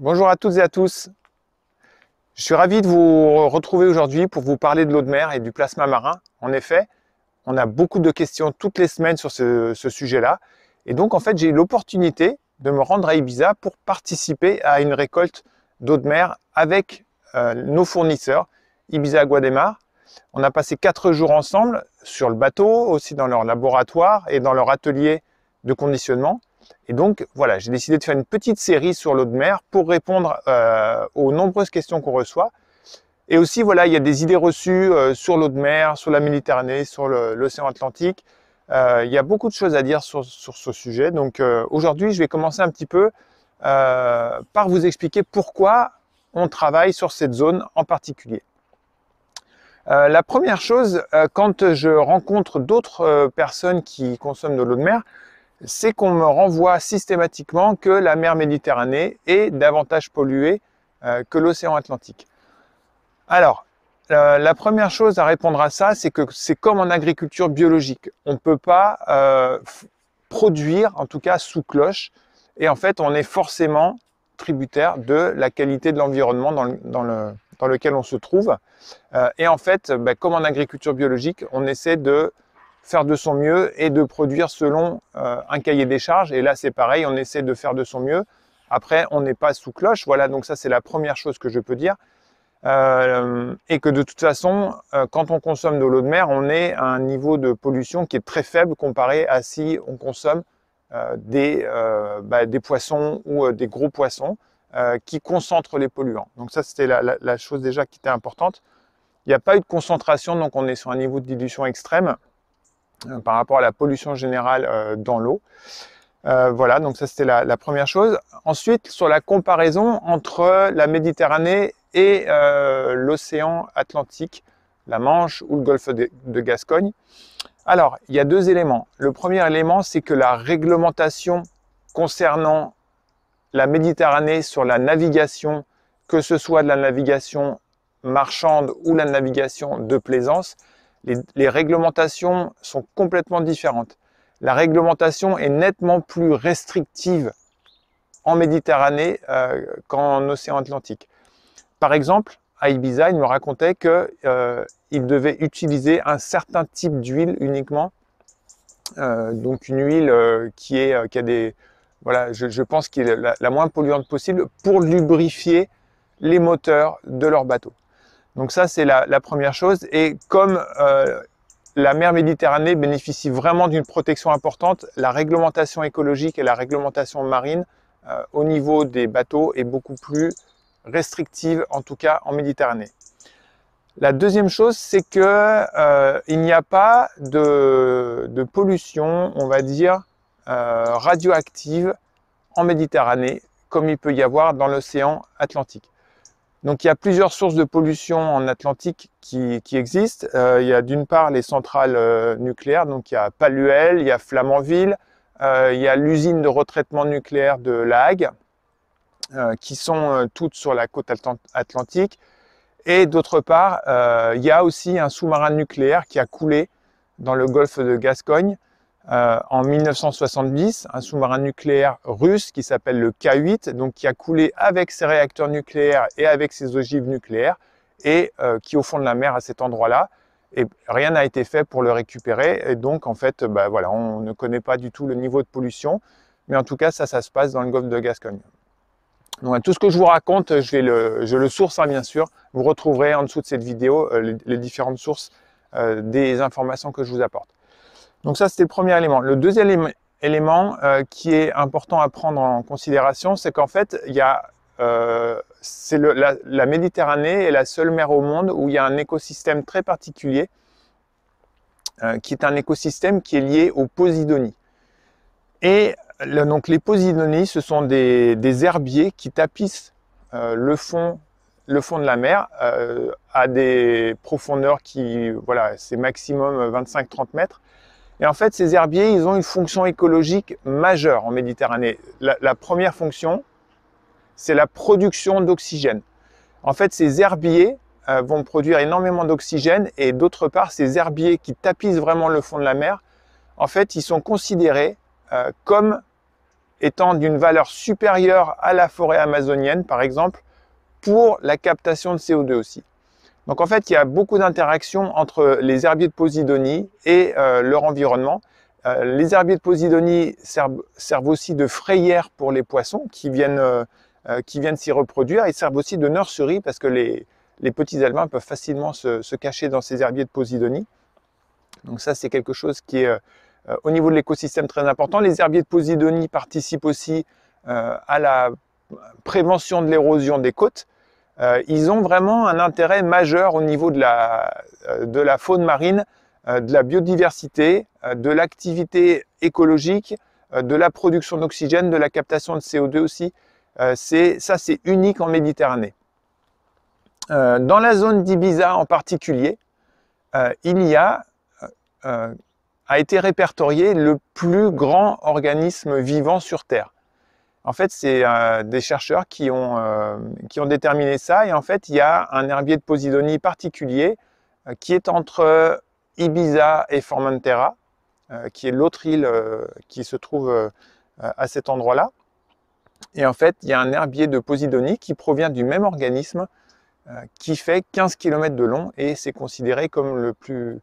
Bonjour à toutes et à tous. Je suis ravi de vous retrouver aujourd'hui pour vous parler de l'eau de mer et du plasma marin. En effet, on a beaucoup de questions toutes les semaines sur ce, sujet-là. Et donc, en fait, j'ai eu l'opportunité de me rendre à Ibiza pour participer à une récolte d'eau de mer avec euh, nos fournisseurs, Ibiza Guademar. On a passé quatre jours ensemble sur le bateau, aussi dans leur laboratoire et dans leur atelier de conditionnement. Et donc voilà, j'ai décidé de faire une petite série sur l'eau de mer pour répondre euh, aux nombreuses questions qu'on reçoit. Et aussi voilà, il y a des idées reçues euh, sur l'eau de mer, sur la Méditerranée, sur l'océan Atlantique. Euh, il y a beaucoup de choses à dire sur, ce sujet. Donc aujourd'hui, je vais commencer un petit peu par vous expliquer pourquoi on travaille sur cette zone en particulier. la première chose, quand je rencontre d'autres personnes qui consomment de l'eau de mer, c'est qu'on me renvoie systématiquement que la mer Méditerranée est davantage polluée euh, que l'océan Atlantique. Alors, euh, la première chose à répondre à ça, c'est que c'est comme en agriculture biologique. On ne peut pas euh, produire, en tout cas sous cloche, et en fait, on est forcément tributaire de la qualité de l'environnement dans, lequel on se trouve. et en fait, bah, comme en agriculture biologique, on essaie de faire de son mieux et de produire selon euh, un cahier des charges. Et là, c'est pareil, on essaie de faire de son mieux. Après, on n'est pas sous cloche. Voilà, donc ça, c'est la première chose que je peux dire. Euh, et que de toute façon, euh, quand on consomme de l'eau de mer, on est à un niveau de pollution qui est très faible comparé à si on consomme des, bah, des, poissons ou des gros poissons qui concentrent les polluants. Donc ça, c'était la, chose déjà qui était importante. Il n'y a pas eu de concentration, donc on est sur un niveau de dilution extrême. Euh, par rapport à la pollution générale euh, dans l'eau. Euh, voilà, donc ça c'était la, première chose. Ensuite, sur la comparaison entre la Méditerranée et l'océan Atlantique, la Manche ou le golfe de, de, Gascogne. Alors, il y a deux éléments. Le premier élément, c'est que la réglementation concernant la Méditerranée sur la navigation, que ce soit de la navigation marchande ou la navigation de plaisance, les, réglementations sont complètement différentes. La réglementation est nettement plus restrictive en Méditerranée euh, qu'en océan Atlantique. Par exemple, à Ibiza, me racontait qu'il euh, devaient devait utiliser un certain type d'huile uniquement. Euh, donc une huile qui, est, qui a des... Voilà, je, pense qu'il est la, la, moins polluante possible pour lubrifier les moteurs de leur bateau. Donc ça, c'est la, première chose. Et comme euh, la mer Méditerranée bénéficie vraiment d'une protection importante, la réglementation écologique et la réglementation marine euh, au niveau des bateaux est beaucoup plus restrictive, en tout cas en Méditerranée. La deuxième chose, c'est que euh, il n'y a pas de, pollution, on va dire, radioactive en Méditerranée, comme il peut y avoir dans l'océan Atlantique. Donc il y a plusieurs sources de pollution en Atlantique qui, existent. Euh, il y a d'une part les centrales euh, nucléaires, donc il y a Paluel, il y a Flamanville, euh, il y a l'usine de retraitement nucléaire de La Hague, qui sont toutes sur la côte atlantique. Et d'autre part, il y a aussi un sous-marin nucléaire qui a coulé dans le golfe de Gascogne euh, en 1970 un sous-marin nucléaire russe qui s'appelle le K8, donc qui a coulé avec ses réacteurs nucléaires et avec ses ogives nucléaires et euh, qui au fond de la mer à cet endroit-là. Et rien n'a été fait pour le récupérer. Et donc, en fait, bah, voilà, on ne connaît pas du tout le niveau de pollution. Mais en tout cas, ça, ça se passe dans le golfe de Gascogne. Donc, tout ce que je vous raconte, je, le, je le source, hein, bien sûr. Vous retrouverez en dessous de cette vidéo euh, les, différentes sources des informations que je vous apporte. Donc ça, c'était le premier élément. Le deuxième élément euh, qui est important à prendre en considération, c'est qu'en fait, il y euh, c'est la, Méditerranée est la seule mer au monde où il y a un écosystème très particulier, euh, qui est un écosystème qui est lié aux Posidonies. Et donc les Posidonies, ce sont des, herbiers qui tapissent le fond le fond de la mer à des profondeurs qui voilà c'est maximum 25-30 mètres et en fait, ces herbiers, ils ont une fonction écologique majeure en Méditerranée. La, première fonction, c'est la production d'oxygène. En fait, ces herbiers euh, vont produire énormément d'oxygène et d'autre part, ces herbiers qui tapissent vraiment le fond de la mer, en fait, ils sont considérés euh, comme étant d'une valeur supérieure à la forêt amazonienne, par exemple, pour la captation de CO2 aussi. Donc en fait, il y a beaucoup d'interactions entre les herbiers de Posidonie et euh, leur environnement. Euh, les herbiers de Posidonie servent, aussi de frayères pour les poissons qui viennent euh, s'y reproduire. Ils servent aussi de nurserie parce que les, petits allemands peuvent facilement se, se, cacher dans ces herbiers de Posidonie. Donc ça, c'est quelque chose qui est au niveau de l'écosystème très important. Les herbiers de Posidonie participent aussi à la prévention de l'érosion des côtes euh, ils ont vraiment un intérêt majeur au niveau de la, euh, faune marine, euh, de la biodiversité, de l'activité écologique, de la production d'oxygène, de la captation de CO2 aussi. ça, c'est unique en Méditerranée. dans la zone d'Ibiza en particulier, il y a, a été répertorié le plus grand organisme vivant sur Terre. En fait, c'est euh, des chercheurs qui ont, euh, qui ont déterminé ça. Et en fait, il y a un herbier de Posidonie particulier euh, qui est entre Ibiza et Formentera, qui est l'autre île qui se trouve à cet endroit-là. Et en fait, il y a un herbier de Posidonie qui provient du même organisme qui fait 15 km de long et c'est considéré comme le plus,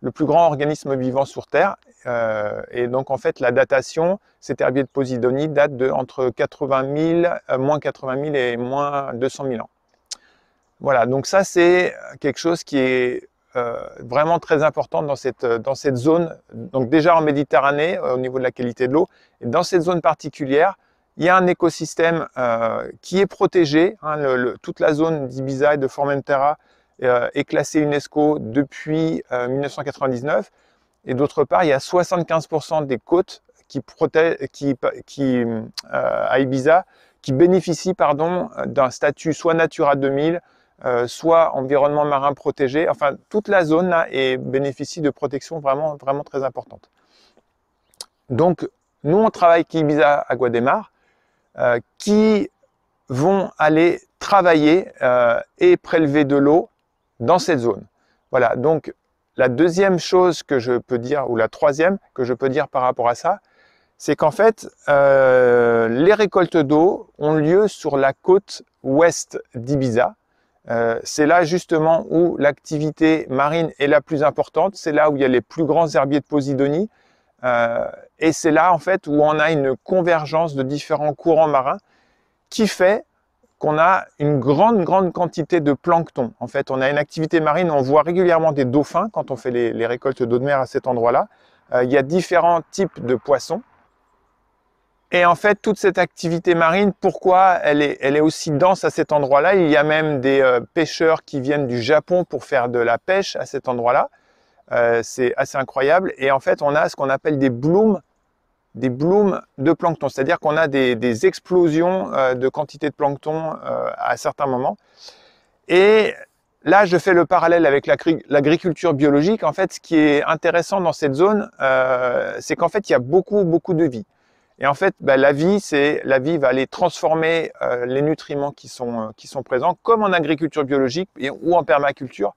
le plus grand organisme vivant sur Terre. Euh, et donc en fait la datation, cet herbier de Posidonie date de entre 80 000, euh, moins 80 000 et moins 200 000 ans. Voilà, donc ça c'est quelque chose qui est euh, vraiment très important dans cette, zone, donc déjà en Méditerranée au niveau de la qualité de l'eau, et dans cette zone particulière, il y a un écosystème qui est protégé, hein, toute la zone d'Ibiza et de Formentera est classée UNESCO depuis 1999, et d'autre part, il y a 75% des côtes qui, qui, euh, à Ibiza qui bénéficient pardon, d'un statut soit Natura 2000, euh, soit environnement marin protégé. Enfin, toute la zone là, bénéficie de protections vraiment, vraiment très importantes. Donc, nous, on travaille avec Ibiza à Guadémar, euh, qui vont aller travailler et prélever de l'eau dans cette zone. Voilà, donc la deuxième chose que je peux dire, ou la troisième que je peux dire par rapport à ça, c'est qu'en fait, euh, les récoltes d'eau ont lieu sur la côte ouest d'Ibiza. Euh, c'est là justement où l'activité marine est la plus importante, c'est là où il y a les plus grands herbiers de Posidonie, euh, et c'est là en fait où on a une convergence de différents courants marins qui fait qu'on a une grande, grande quantité de plancton. En fait, on a une activité marine, on voit régulièrement des dauphins quand on fait les, récoltes d'eau de mer à cet endroit-là. Euh, il y a différents types de poissons. Et en fait, toute cette activité marine, pourquoi elle est, elle est aussi dense à cet endroit-là Il y a même des euh, pêcheurs qui viennent du Japon pour faire de la pêche à cet endroit-là. Euh, c'est assez incroyable. Et en fait, on a ce qu'on appelle des blooms des blooms de plancton, c'est-à-dire qu'on a des, explosions euh, de quantité de plancton euh, à certains moments. Et là, je fais le parallèle avec l'agriculture biologique. En fait, ce qui est intéressant dans cette zone, euh, c'est qu'en fait, il y a beaucoup, beaucoup de vie. Et en fait, bah, la vie, c'est la vie va aller transformer les nutriments qui sont qui sont présents, comme en agriculture biologique et, ou en permaculture.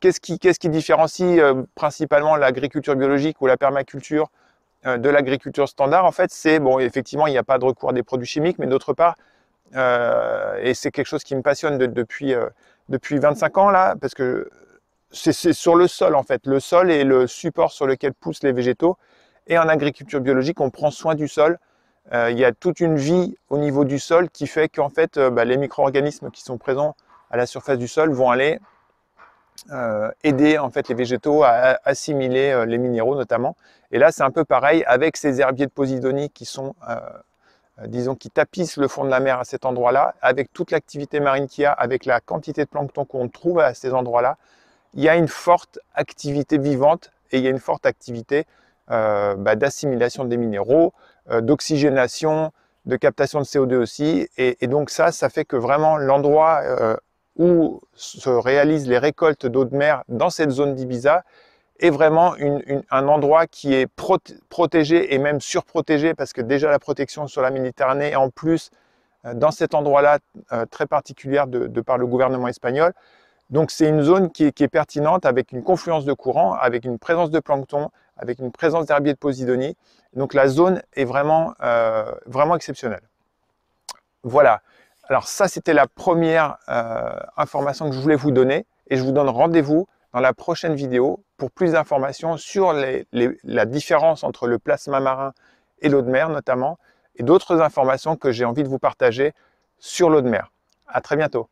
Qu'est-ce qui, qui, différencie principalement l'agriculture biologique ou la permaculture euh, de l'agriculture standard, en fait, c'est, bon, effectivement, il n'y a pas de recours à des produits chimiques, mais d'autre part, euh, et c'est quelque chose qui me passionne depuis, euh, depuis 25 ans, là, parce que c'est sur le sol, en fait. Le sol est le support sur lequel poussent les végétaux. Et en agriculture biologique, on prend soin du sol. il y a toute une vie au niveau du sol qui fait qu'en fait, bah, les micro-organismes qui sont présents à la surface du sol vont aller euh, aider en fait les végétaux à assimiler euh, les minéraux notamment. Et là, c'est un peu pareil avec ces herbiers de Posidonie qui sont, euh, disons, qui tapissent le fond de la mer à cet endroit-là, avec toute l'activité marine qu'il y a, avec la quantité de plancton qu'on trouve à ces endroits-là, il y a une forte activité vivante et il y a une forte activité bah, d'assimilation des minéraux, d'oxygénation, de captation de CO2 aussi. Et, donc ça, ça fait que vraiment l'endroit où se réalisent les récoltes d'eau de mer dans cette zone d'Ibiza est vraiment un endroit qui est protégé et même surprotégé parce que déjà la protection sur la Méditerranée et en plus euh, dans cet endroit-là euh, très particulière de, par le gouvernement espagnol. Donc c'est une zone qui est, pertinente avec une confluence de courants, avec une présence de plancton, avec une présence d'herbier de Posidonie. Donc la zone est vraiment, euh, vraiment exceptionnelle. Voilà, alors ça, c'était la première euh, information que je voulais vous donner et je vous donne rendez-vous dans la prochaine vidéo pour plus d'informations sur la différence entre le plasma marin et l'eau de mer notamment et d'autres informations que j'ai envie de vous partager sur l'eau de mer. À très bientôt.